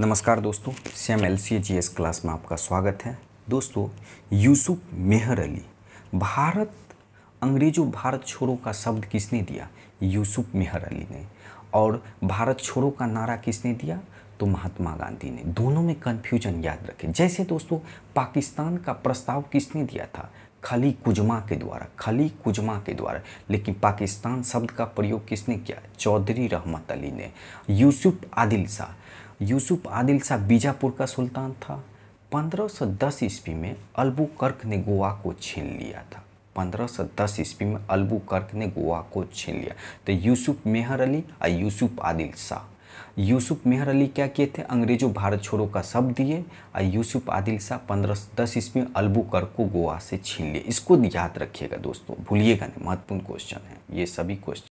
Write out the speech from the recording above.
नमस्कार दोस्तों Shyam L C G S class में आपका स्वागत है दोस्तों यूसुफ मेहर अली भारत अंग्रेजों भारत छोड़ो का शब्द किसने दिया यूसुफ मेहर अली ने और भारत छोड़ो का नारा किसने दिया तो महात्मा गांधी ने दोनों में कन्फ्यूजन याद रखें जैसे दोस्तों पाकिस्तान का प्रस्ताव किसने दिया था खली कुजमा के द्वारा खली कुजमा के द्वारा लेकिन पाकिस्तान शब्द का प्रयोग किसने किया चौधरी रहमत अली ने यूसुफ आदिल शाह यूसुफ आदिल शाह बीजापुर का सुल्तान था 1510 ईस्वी में अलबू कर्क ने गोवा को छीन लिया था 1510 ईस्वी में अलबू कर्क ने गोवा को छीन लिया तो यूसुफ मेहर अली और यूसुफ आदिल शाह यूसुफ मेहर अली क्या किए थे अंग्रेजों भारत छोड़ो का शब्द दिए और यूसुफ आदिल शाह पंद्रह दस ईस्वी में कर को गोवा से छीन लिए इसको याद रखिएगा दोस्तों भूलिएगा नहीं महत्वपूर्ण क्वेश्चन है ये सभी क्वेश्चन